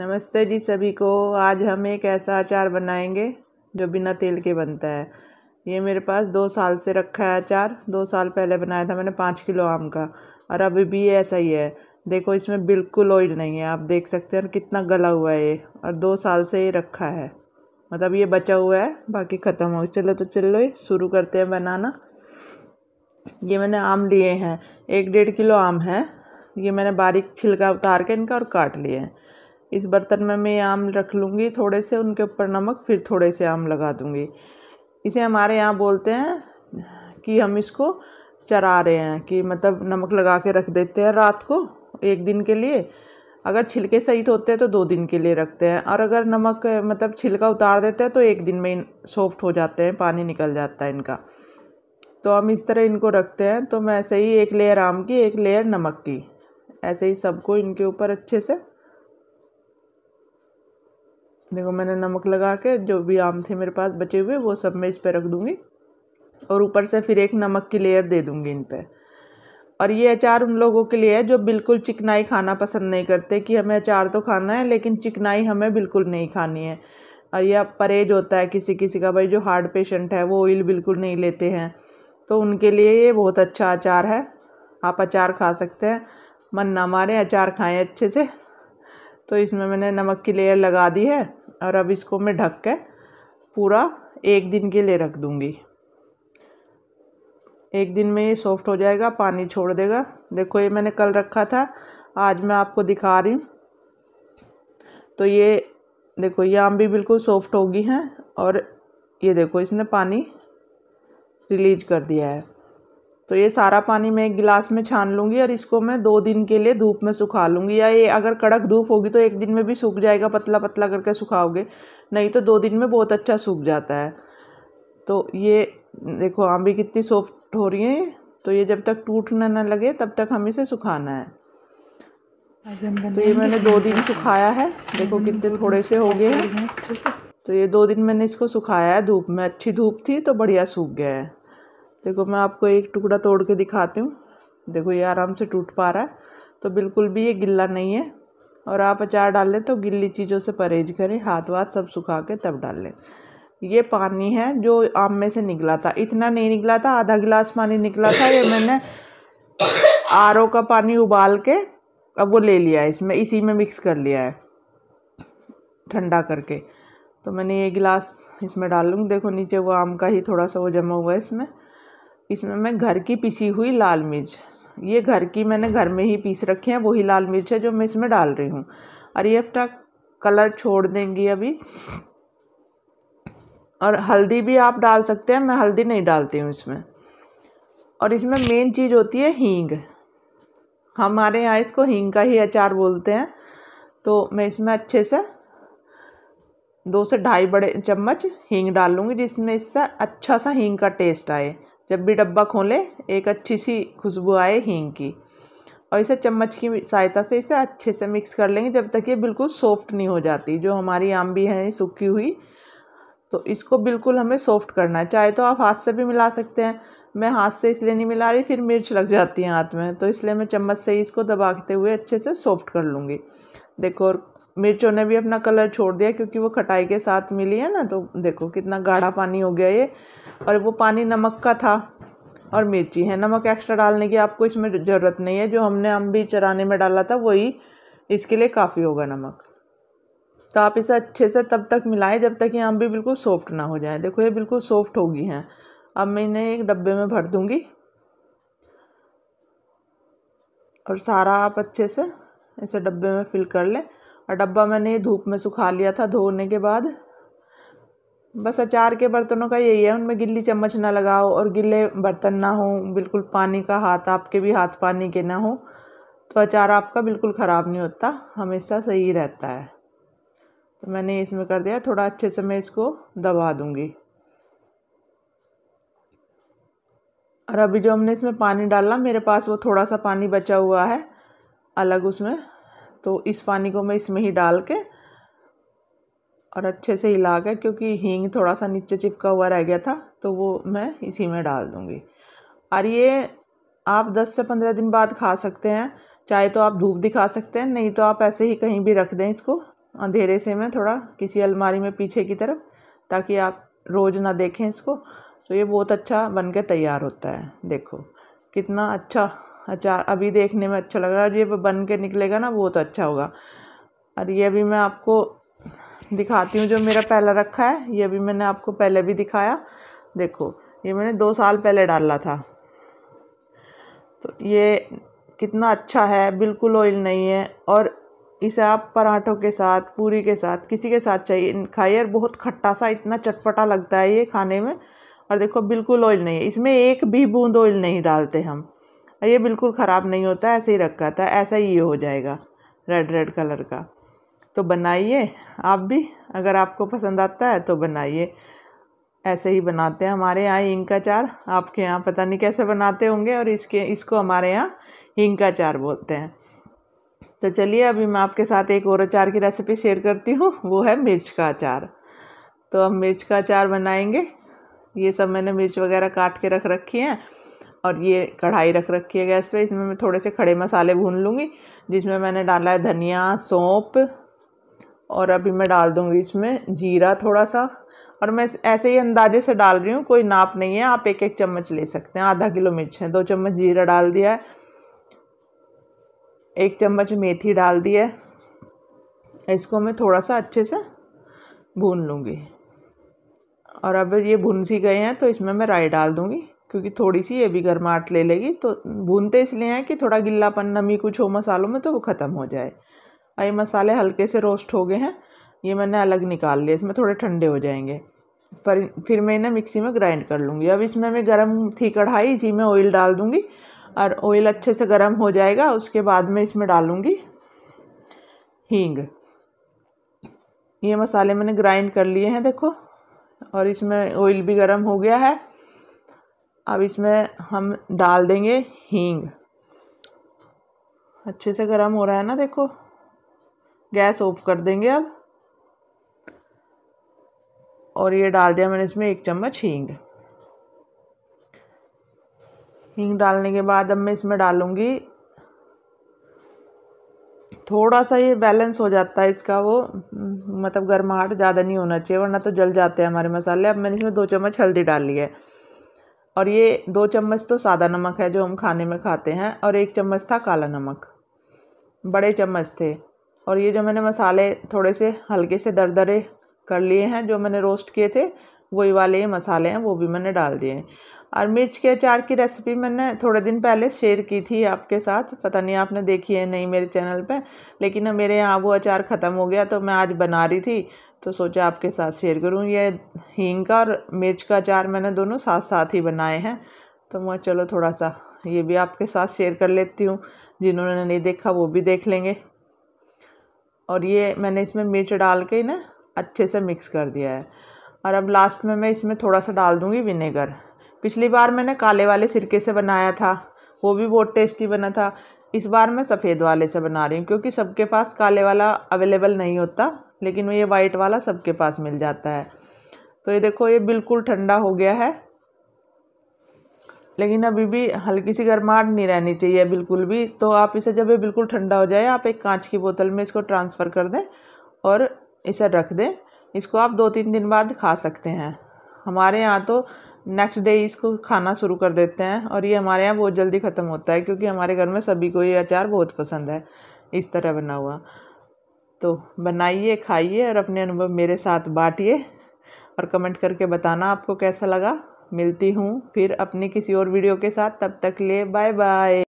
नमस्ते जी सभी को आज हम एक ऐसा अचार बनाएंगे जो बिना तेल के बनता है ये मेरे पास दो साल से रखा है अचार दो साल पहले बनाया था मैंने पाँच किलो आम का और अभी भी ऐसा ही है देखो इसमें बिल्कुल ऑयल नहीं है आप देख सकते हैं कितना गला हुआ है ये और दो साल से ये रखा है मतलब ये बचा हुआ है बाकी ख़त्म हो चलो तो चलो शुरू करते हैं बनाना ये मैंने आम लिए हैं एक डेढ़ किलो आम है ये मैंने बारीक छिलका उतार के इनका और काट लिए हैं इस बर्तन में मैं आम रख लूँगी थोड़े से उनके ऊपर नमक फिर थोड़े से आम लगा दूँगी इसे हमारे यहाँ बोलते हैं कि हम इसको चरा रहे हैं कि मतलब नमक लगा के रख देते हैं रात को एक दिन के लिए अगर छिलके सही होते हैं तो दो दिन के लिए रखते हैं और अगर नमक मतलब छिलका उतार देते हैं तो एक दिन में सॉफ्ट हो जाते हैं पानी निकल जाता है इनका तो हम इस तरह इनको रखते हैं तो मैं ऐसे ही एक लेयर आम की एक लेयर नमक की ऐसे ही सबको इनके ऊपर अच्छे से देखो मैंने नमक लगा के जो भी आम थे मेरे पास बचे हुए वो सब मैं इस पर रख दूँगी और ऊपर से फिर एक नमक की लेयर दे दूँगी इन पर और ये अचार उन लोगों के लिए है जो बिल्कुल चिकनाई खाना पसंद नहीं करते कि हमें अचार तो खाना है लेकिन चिकनाई हमें बिल्कुल नहीं खानी है और यह परहेज होता है किसी किसी का भाई जो हार्ट पेशेंट है वो ऑयल बिल्कुल नहीं लेते हैं तो उनके लिए ये बहुत अच्छा अचार है आप अचार खा सकते हैं मन ना मारे अचार खाएँ अच्छे से तो इसमें मैंने नमक की लेयर लगा दी है और अब इसको मैं ढक के पूरा एक दिन के लिए रख दूँगी एक दिन में ये सॉफ्ट हो जाएगा पानी छोड़ देगा देखो ये मैंने कल रखा था आज मैं आपको दिखा रही हूँ तो ये देखो ये आम भी बिल्कुल सॉफ्ट होगी हैं और ये देखो इसने पानी रिलीज कर दिया है तो ये सारा पानी मैं एक गिलास में छान लूँगी और इसको मैं दो दिन के लिए धूप में सुखा लूँगी या ये अगर कड़क धूप होगी तो एक दिन में भी सूख जाएगा पतला पतला करके सुखाओगे नहीं तो दो दिन में बहुत अच्छा सूख जाता है तो ये देखो आम भी कितनी सॉफ्ट हो रही है तो ये जब तक टूटना ना लगे तब तक हम इसे सुखाना है तो ये मैंने दो दिन सुखाया है देखो हम्म, कितने थोड़े से हो गए हैं तो ये दो दिन मैंने इसको सुखाया है धूप में अच्छी धूप थी तो बढ़िया सूख गया है देखो मैं आपको एक टुकड़ा तोड़ के दिखाती हूँ देखो ये आराम से टूट पा रहा है तो बिल्कुल भी ये गिल्ला नहीं है और आप अचार डाल लें तो गिल्ली चीज़ों से परहेज करें हाथ वाथ सब सुखा के तब डाल लें ये पानी है जो आम में से निकला था इतना नहीं निकला था आधा गिलास पानी निकला था ये मैंने आर का पानी उबाल के अब वो ले लिया है इसमें इसी में मिक्स कर लिया है ठंडा करके तो मैंने ये गिलास इसमें डाल लूँगी देखो नीचे वो आम का ही थोड़ा सा वो जमा हुआ है इसमें इसमें मैं घर की पिसी हुई लाल मिर्च ये घर की मैंने घर में ही पीस रखे हैं वही लाल मिर्च है जो मैं इसमें डाल रही हूँ और ये अपना कलर छोड़ देंगी अभी और हल्दी भी आप डाल सकते हैं मैं हल्दी नहीं डालती हूँ इसमें और इसमें मेन चीज़ होती है हींग हमारे यहाँ इसको हींग का ही अचार बोलते हैं तो मैं इसमें अच्छे से दो से ढाई बड़े चम्मच हींग डाल लूँगी जिसमें इससे अच्छा सा हींग का टेस्ट आए जब भी डब्बा खोलें एक अच्छी सी खुशबू आए हींग की और इसे चम्मच की सहायता से इसे अच्छे से मिक्स कर लेंगे जब तक ये बिल्कुल सॉफ्ट नहीं हो जाती जो हमारी आम भी हैं सूखी हुई तो इसको बिल्कुल हमें सॉफ्ट करना है चाहे तो आप हाथ से भी मिला सकते हैं मैं हाथ से इसलिए नहीं मिला रही फिर मिर्च लग जाती है हाथ में तो इसलिए मैं चम्मच से ही इसको दबाते हुए अच्छे से सॉफ्ट कर लूँगी देखो और मिर्चों ने भी अपना कलर छोड़ दिया क्योंकि वो खटाई के साथ मिली है ना तो देखो कितना गाढ़ा पानी हो गया ये और वो पानी नमक का था और मिर्ची है नमक एक्स्ट्रा डालने की आपको इसमें ज़रूरत नहीं है जो हमने अम्बी चराने में डाला था वही इसके लिए काफ़ी होगा नमक तो आप इसे अच्छे से तब तक मिलाएं जब तक ये अम्बी बिल्कुल सॉफ्ट ना हो जाए देखो ये बिल्कुल सॉफ्ट होगी हैं अब मैं इन्हें एक डब्बे में भर दूँगी और सारा आप अच्छे से इसे डब्बे में फिल कर लें और डब्बा मैंने धूप में सुखा लिया था धोने के बाद बस अचार के बर्तनों का यही है उनमें गिल्ली चम्मच ना लगाओ और गिले बर्तन ना हो बिल्कुल पानी का हाथ आपके भी हाथ पानी के ना हो तो अचार आपका बिल्कुल ख़राब नहीं होता हमेशा सही रहता है तो मैंने इसमें कर दिया थोड़ा अच्छे से मैं इसको दबा दूँगी और अभी जो हमने इसमें पानी डाला मेरे पास वो थोड़ा सा पानी बचा हुआ है अलग उसमें तो इस पानी को मैं इसमें ही डाल के और अच्छे से हिला कर क्योंकि हींग थोड़ा सा नीचे चिपका हुआ रह गया था तो वो मैं इसी में डाल दूँगी और ये आप 10 से 15 दिन बाद खा सकते हैं चाहे तो आप धूप दिखा सकते हैं नहीं तो आप ऐसे ही कहीं भी रख दें इसको अंधेरे से में थोड़ा किसी अलमारी में पीछे की तरफ ताकि आप रोज़ ना देखें इसको तो ये बहुत अच्छा बन के तैयार होता है देखो कितना अच्छा अचार अभी देखने में अच्छा लग रहा है और ये बन के निकलेगा ना बहुत तो अच्छा होगा और ये अभी मैं आपको दिखाती हूँ जो मेरा पहला रखा है ये अभी मैंने आपको पहले भी दिखाया देखो ये मैंने दो साल पहले डाला था तो ये कितना अच्छा है बिल्कुल ऑयल नहीं है और इसे आप पराठों के साथ पूरी के साथ किसी के साथ चाहिए खाइए और बहुत खट्टा सा इतना चटपटा लगता है ये खाने में और देखो बिल्कुल ऑयल नहीं है इसमें एक भी बूंद ऑयल नहीं डालते हम हाँ, ये बिल्कुल ख़राब नहीं होता ऐसे ही रखा था ऐसा ही ये हो जाएगा रेड रेड कलर का तो बनाइए आप भी अगर आपको पसंद आता है तो बनाइए ऐसे ही बनाते हैं हमारे यहाँ हिंग का चार आपके यहाँ पता नहीं कैसे बनाते होंगे और इसके इसको हमारे यहाँ हिंग का चार बोलते हैं तो चलिए अभी मैं आपके साथ एक और अचार की रेसिपी शेयर करती हूँ वो है मिर्च का अचार तो हम मिर्च का अचार बनाएंगे ये सब मैंने मिर्च वगैरह काट के रख रखी हैं और ये कढ़ाई रख रखी है गैस पे इसमें मैं थोड़े से खड़े मसाले भून लूँगी जिसमें मैंने डाला है धनिया सौंप और अभी मैं डाल दूँगी इसमें जीरा थोड़ा सा और मैं ऐसे ही अंदाजे से डाल रही हूँ कोई नाप नहीं है आप एक एक चम्मच ले सकते हैं आधा किलो मिर्च है दो चम्मच जीरा डाल दिया है एक चम्मच मेथी डाल दी है इसको मैं थोड़ा सा अच्छे से भून लूँगी और अब ये भुन सी गए हैं तो इसमें मैं राई डाल दूँगी क्योंकि थोड़ी सी ये भी गर्माहट ले लेगी तो भूनते इसलिए हैं कि थोड़ा गिल्लापन नमी कुछ हो मसालों में तो वो ख़त्म हो जाए और ये मसाले हल्के से रोस्ट हो गए हैं ये मैंने अलग निकाल लिया इसमें थोड़े ठंडे हो जाएंगे पर फिर मैं इन्हें मिक्सी में ग्राइंड कर लूँगी अब इसमें मैं गर्म थी कढ़ाई इसी में ऑयल डाल दूँगी और ऑयल अच्छे से गर्म हो जाएगा उसके बाद में इसमें डालूँगी हींग ये मसाले मैंने ग्राइंड कर लिए हैं देखो और इसमें ऑयल भी गर्म हो गया है अब इसमें हम डाल देंगे हींग अच्छे से गर्म हो रहा है ना देखो गैस ऑफ कर देंगे अब और ये डाल दिया मैंने इसमें एक चम्मच हींग हींग डालने के बाद अब मैं इसमें डालूंगी थोड़ा सा ये बैलेंस हो जाता है इसका वो मतलब गर्माहट ज़्यादा नहीं होना चाहिए वरना तो जल जाते हैं हमारे मसाले अब मैंने इसमें दो चम्मच हल्दी डाली है और ये दो चम्मच तो सादा नमक है जो हम खाने में खाते हैं और एक चम्मच था काला नमक बड़े चम्मच थे और ये जो मैंने मसाले थोड़े से हल्के से दरदरे कर लिए हैं जो मैंने रोस्ट किए थे वही वाले ये मसाले हैं वो भी मैंने डाल दिए और मिर्च के अचार की रेसिपी मैंने थोड़े दिन पहले शेयर की थी आपके साथ पता नहीं आपने देखी है नहीं मेरे चैनल पे लेकिन मेरे यहाँ वो अचार ख़त्म हो गया तो मैं आज बना रही थी तो सोचा आपके साथ शेयर करूं ये हींग का और मिर्च का अचार मैंने दोनों साथ साथ ही बनाए हैं तो मैं चलो थोड़ा सा ये भी आपके साथ शेयर कर लेती हूँ जिन्होंने नहीं देखा वो भी देख लेंगे और ये मैंने इसमें मिर्च डाल के ना अच्छे से मिक्स कर दिया है और अब लास्ट में मैं इसमें थोड़ा सा डाल दूँगी विनेगर पिछली बार मैंने काले वाले सिरके से बनाया था वो भी बहुत टेस्टी बना था इस बार मैं सफ़ेद वाले से बना रही हूँ क्योंकि सबके पास काले वाला अवेलेबल नहीं होता लेकिन ये वाइट वाला सबके पास मिल जाता है तो ये देखो ये बिल्कुल ठंडा हो गया है लेकिन अभी भी हल्की सी गर्माहट नहीं रहनी चाहिए बिल्कुल भी तो आप इसे जब ये बिल्कुल ठंडा हो जाए आप एक कांच की बोतल में इसको ट्रांसफ़र कर दें और इसे रख दें इसको आप दो तीन दिन बाद खा सकते हैं हमारे यहाँ तो नेक्स्ट डे इसको खाना शुरू कर देते हैं और ये हमारे यहाँ बहुत जल्दी ख़त्म होता है क्योंकि हमारे घर में सभी को ये अचार बहुत पसंद है इस तरह बना हुआ तो बनाइए खाइए और अपने अनुभव मेरे साथ बांटिए और कमेंट करके बताना आपको कैसा लगा मिलती हूँ फिर अपनी किसी और वीडियो के साथ तब तक लिए बाय बाय